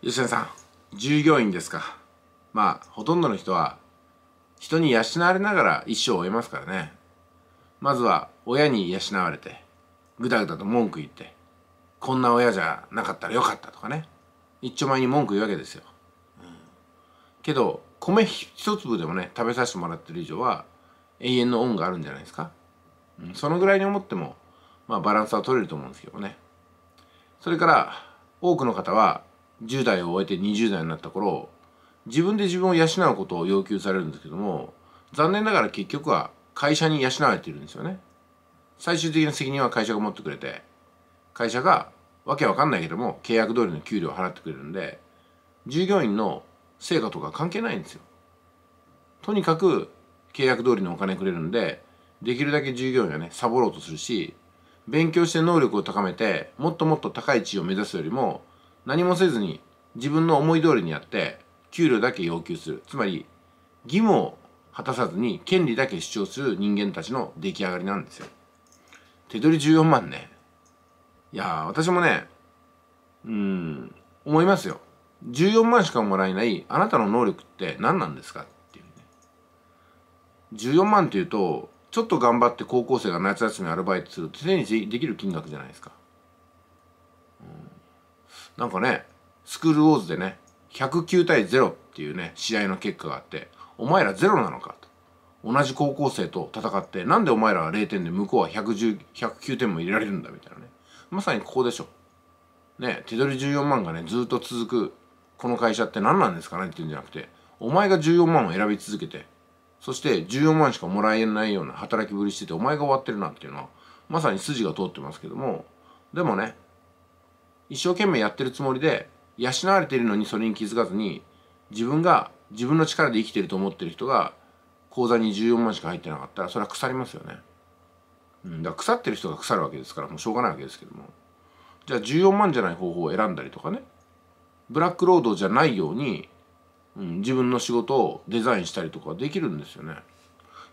吉田さん従業員ですかまあほとんどの人は人に養われながら一生を終えますからねまずは親に養われてぐだぐだと文句言ってこんな親じゃなかったらよかったとかね一丁前に文句言うわけですよ、うん、けど米一粒でもね食べさせてもらってる以上は永遠の恩があるんじゃないですか、うん、そのぐらいに思ってもまあバランスは取れると思うんですけどねそれから多くの方は10代を終えて20代になった頃自分で自分を養うことを要求されるんですけども残念ながら結局は会社に養われているんですよね最終的な責任は会社が持ってくれて会社がわけわかんないけども契約通りの給料を払ってくれるんで従業員の成果とか関係ないんですよとにかく契約通りのお金くれるんでできるだけ従業員はねサボろうとするし勉強して能力を高めてもっともっと高い地位を目指すよりも何もせずに自分の思い通りにやって給料だけ要求するつまり義務を果たさずに権利だけ主張する人間たちの出来上がりなんですよ手取り14万ねいや私もねうん思いますよ14万しかもらえないあなたの能力って何なんですかっていうね14万というとちょっと頑張って高校生が夏休みアルバイトすると手にできる金額じゃないですかなんかね、スクールウォーズでね、109対0っていうね、試合の結果があって、お前ら0なのかと。同じ高校生と戦って、なんでお前らは0点で向こうは110 109点も入れられるんだみたいなね。まさにここでしょ。ね、手取り14万がね、ずっと続く、この会社って何なんですかねっていうんじゃなくて、お前が14万を選び続けて、そして14万しかもらえないような働きぶりしてて、お前が終わってるなっていうのは、まさに筋が通ってますけども、でもね、一生懸命やってるつもりで養われているのにそれに気づかずに自分が自分の力で生きてると思ってる人が口座に14万しか入ってなかったらそれは腐りますよね。うん、だから腐ってる人が腐るわけですからもうしょうがないわけですけどもじゃあ14万じゃない方法を選んだりとかねブラック労働じゃないように、うん、自分の仕事をデザインしたりとかできるんですよね。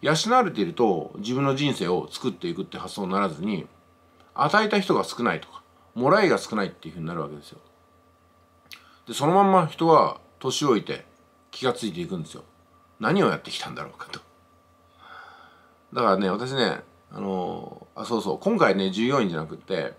養われていると自分の人生を作っていくって発想にならずに与えた人が少ないとかもらいが少ないっていうふうになるわけですよでそのまんま人は年老いて気が付いていくんですよ何をやってきたんだろうかとだからね私ねあのあそうそう今回ね従業員じゃなくって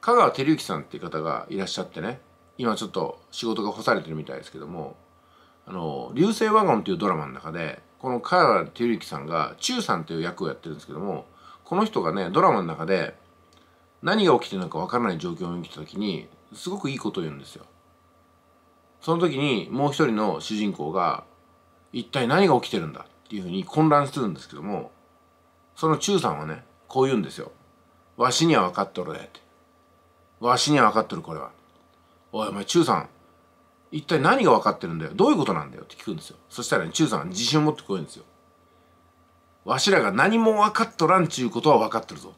香川照之さんっていう方がいらっしゃってね今ちょっと仕事が干されてるみたいですけども「あの流星ワゴン」っていうドラマの中でこの香川照之さんが中さんという役をやってるんですけどもこの人がねドラマの中で「何が起きてるのかわからない状況に来た時にすごくいいことを言うんですよ。その時にもう一人の主人公が一体何が起きてるんだっていうふうに混乱するんですけどもその中さんはねこう言うんですよ。わしには分かっとるでって。わしには分かっとるこれは。おいお前中さん一体何が分かってるんだよどういうことなんだよって聞くんですよ。そしたらね中さんは自信を持ってこう言うんですよ。わしらが何も分かっとらんちゅうことは分かってるぞ。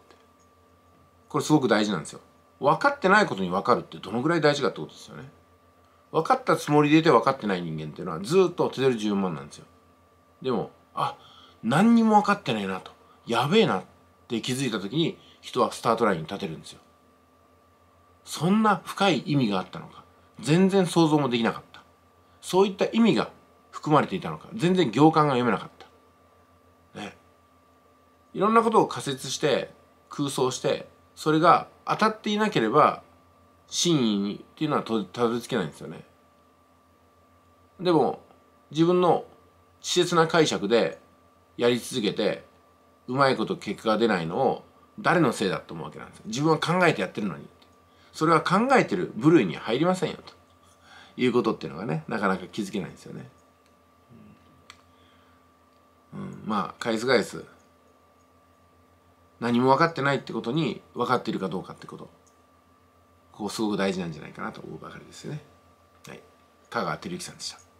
これすごく大事なんですよ。分かってないことに分かるってどのぐらい大事かってことですよね。分かったつもりでいて分かってない人間っていうのはずっと手取り10万なんですよ。でも、あ、何にも分かってねえなと。やべえなって気づいた時に人はスタートラインに立てるんですよ。そんな深い意味があったのか。全然想像もできなかった。そういった意味が含まれていたのか。全然行間が読めなかった。ね。いろんなことを仮説して、空想して、それが当たっていなければ真意にっていうのはたどり着けないんですよね。でも自分の稚拙な解釈でやり続けてうまいこと結果が出ないのを誰のせいだと思うわけなんです自分は考えてやってるのに。それは考えてる部類に入りませんよということっていうのがねなかなか気づけないんですよね。うん、まあ返す返す何も分かってないってことに分かっているかどうかってことここすごく大事なんじゃないかなと思うばかりですよね。はい、田川照之さんでした